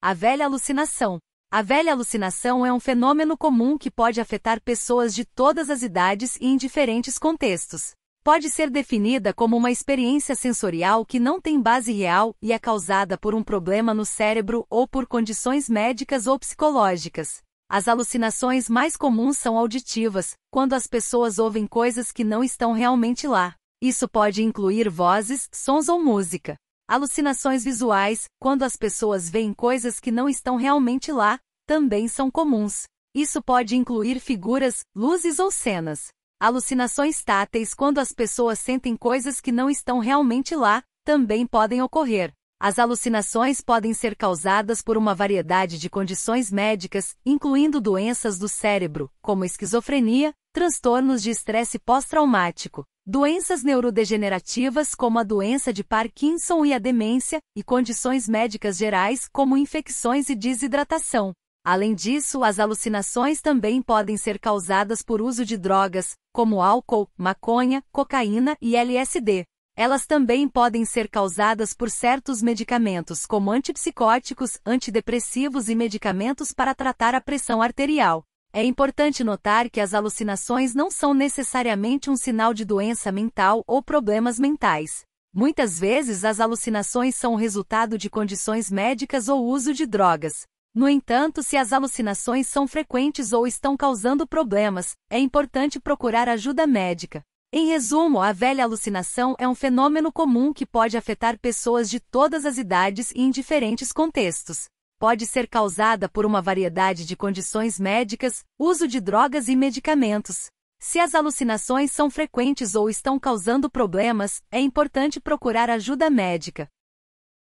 A velha alucinação. A velha alucinação é um fenômeno comum que pode afetar pessoas de todas as idades e em diferentes contextos. Pode ser definida como uma experiência sensorial que não tem base real e é causada por um problema no cérebro ou por condições médicas ou psicológicas. As alucinações mais comuns são auditivas, quando as pessoas ouvem coisas que não estão realmente lá. Isso pode incluir vozes, sons ou música. Alucinações visuais, quando as pessoas veem coisas que não estão realmente lá, também são comuns. Isso pode incluir figuras, luzes ou cenas. Alucinações táteis, quando as pessoas sentem coisas que não estão realmente lá, também podem ocorrer. As alucinações podem ser causadas por uma variedade de condições médicas, incluindo doenças do cérebro, como esquizofrenia, transtornos de estresse pós-traumático, doenças neurodegenerativas como a doença de Parkinson e a demência, e condições médicas gerais como infecções e desidratação. Além disso, as alucinações também podem ser causadas por uso de drogas, como álcool, maconha, cocaína e LSD. Elas também podem ser causadas por certos medicamentos, como antipsicóticos, antidepressivos e medicamentos para tratar a pressão arterial. É importante notar que as alucinações não são necessariamente um sinal de doença mental ou problemas mentais. Muitas vezes as alucinações são resultado de condições médicas ou uso de drogas. No entanto, se as alucinações são frequentes ou estão causando problemas, é importante procurar ajuda médica. Em resumo, a velha alucinação é um fenômeno comum que pode afetar pessoas de todas as idades e em diferentes contextos pode ser causada por uma variedade de condições médicas, uso de drogas e medicamentos. Se as alucinações são frequentes ou estão causando problemas, é importante procurar ajuda médica.